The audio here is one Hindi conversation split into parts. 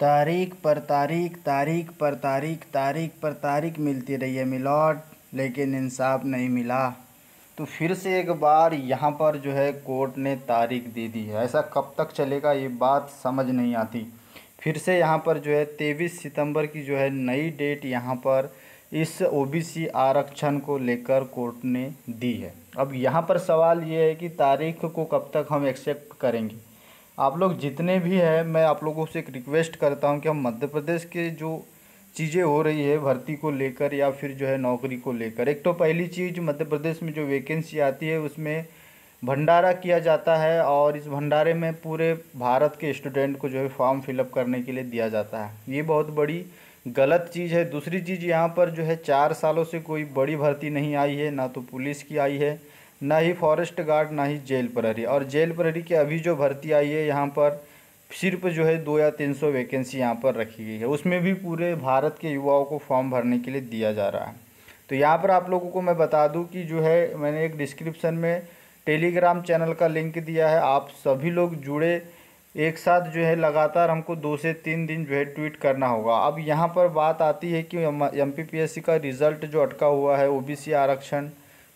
तारीख पर तारीख तारीख पर तारीख तारीख पर तारीख मिलती रही है मिलाट लेकिन इंसाफ नहीं मिला तो फिर से एक बार यहाँ पर जो है कोर्ट ने तारीख दे दी है ऐसा कब तक चलेगा ये बात समझ नहीं आती फिर से यहाँ पर जो है तेईस सितंबर की जो है नई डेट यहाँ पर इस ओबीसी आरक्षण को लेकर कोर्ट ने दी है अब यहाँ पर सवाल ये है कि तारीख को कब तक हम एक्सेप्ट करेंगे आप लोग जितने भी हैं मैं आप लोगों से एक रिक्वेस्ट करता हूँ कि हम मध्य प्रदेश के जो चीज़ें हो रही है भर्ती को लेकर या फिर जो है नौकरी को लेकर एक तो पहली चीज़ मध्य प्रदेश में जो वैकेंसी आती है उसमें भंडारा किया जाता है और इस भंडारे में पूरे भारत के स्टूडेंट को जो है फॉर्म फिलअप करने के लिए दिया जाता है ये बहुत बड़ी गलत चीज़ है दूसरी चीज़ यहाँ पर जो है चार सालों से कोई बड़ी भर्ती नहीं आई है ना तो पुलिस की आई है ना ही फॉरेस्ट गार्ड ना ही जेल प्रहरी और जेल प्रहरी की अभी जो भर्ती आई है यहाँ पर सिर्फ जो है दो या तीन सौ वैकेंसी यहाँ पर रखी गई है उसमें भी पूरे भारत के युवाओं को फॉर्म भरने के लिए दिया जा रहा है तो यहाँ पर आप लोगों को मैं बता दूँ कि जो है मैंने एक डिस्क्रिप्सन में टेलीग्राम चैनल का लिंक दिया है आप सभी लोग जुड़े एक साथ जो है लगातार हमको दो से तीन दिन जो है ट्वीट करना होगा अब यहाँ पर बात आती है कि एम का रिज़ल्ट जो अटका हुआ है ओबीसी आरक्षण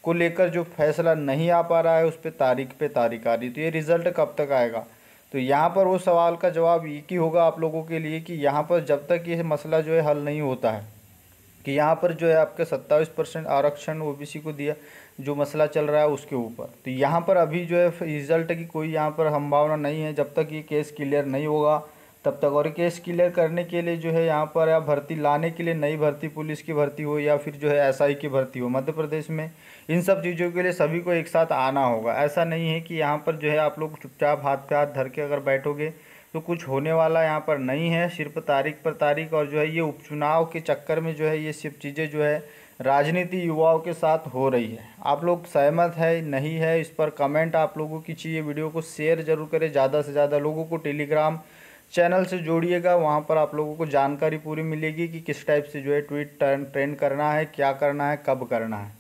को लेकर जो फैसला नहीं आ पा रहा है उस पर तारीख पे तारीख आ रही तो ये रिज़ल्ट कब तक आएगा तो यहाँ पर वो सवाल का जवाब एक ही होगा आप लोगों के लिए कि यहाँ पर जब तक ये मसला जो है हल नहीं होता है कि यहाँ पर जो है आपके सत्ताईस परसेंट आरक्षण सी को दिया जो मसला चल रहा है उसके ऊपर तो यहाँ पर अभी जो है रिज़ल्ट की कोई यहाँ पर संभावना नहीं है जब तक ये केस क्लियर नहीं होगा तब तक और केस क्लियर करने के लिए जो है यहाँ पर या भर्ती लाने के लिए नई भर्ती पुलिस की भर्ती हो या फिर जो है एसआई की भर्ती हो मध्य प्रदेश में इन सब चीज़ों के लिए सभी को एक साथ आना होगा ऐसा नहीं है कि यहाँ पर जो है आप लोग चुपचाप हाथ पे हाथ धर के अगर बैठोगे तो कुछ होने वाला यहाँ पर नहीं है सिर्फ तारीख पर तारीख और जो है ये उपचुनाव के चक्कर में जो है ये सब चीज़ें जो है राजनीति युवाओं के साथ हो रही है आप लोग सहमत है नहीं है इस पर कमेंट आप लोगों की चाहिए वीडियो को शेयर जरूर करें ज़्यादा से ज़्यादा लोगों को टेलीग्राम चैनल से जोड़िएगा वहाँ पर आप लोगों को जानकारी पूरी मिलेगी कि किस टाइप से जो है ट्वीट ट्रेंड करना है क्या करना है कब करना है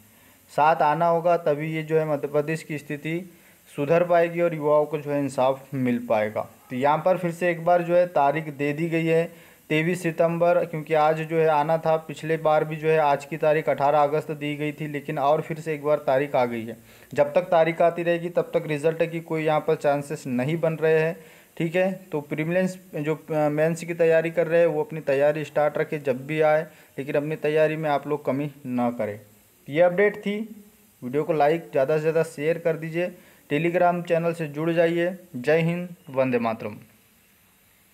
साथ आना होगा तभी ये जो है मध्य प्रदेश की स्थिति सुधर पाएगी और युवाओं को जो है इंसाफ मिल पाएगा तो यहाँ पर फिर से एक बार जो है तारीख दे दी गई है तेईस सितंबर क्योंकि आज जो है आना था पिछले बार भी जो है आज की तारीख अठारह अगस्त दी गई थी लेकिन और फिर से एक बार तारीख आ गई है जब तक तारीख आती रहेगी तब तक रिजल्ट की कोई यहाँ पर चांसेस नहीं बन रहे हैं ठीक है तो प्रीमिलेंस जो मेंस की तैयारी कर रहे हैं वो अपनी तैयारी स्टार्ट रखें जब भी आए लेकिन अपनी तैयारी में आप लोग कमी ना करें ये अपडेट थी वीडियो को लाइक ज़्यादा से ज़्यादा शेयर कर दीजिए टेलीग्राम चैनल से जुड़ जाइए जय हिंद वंदे मातरम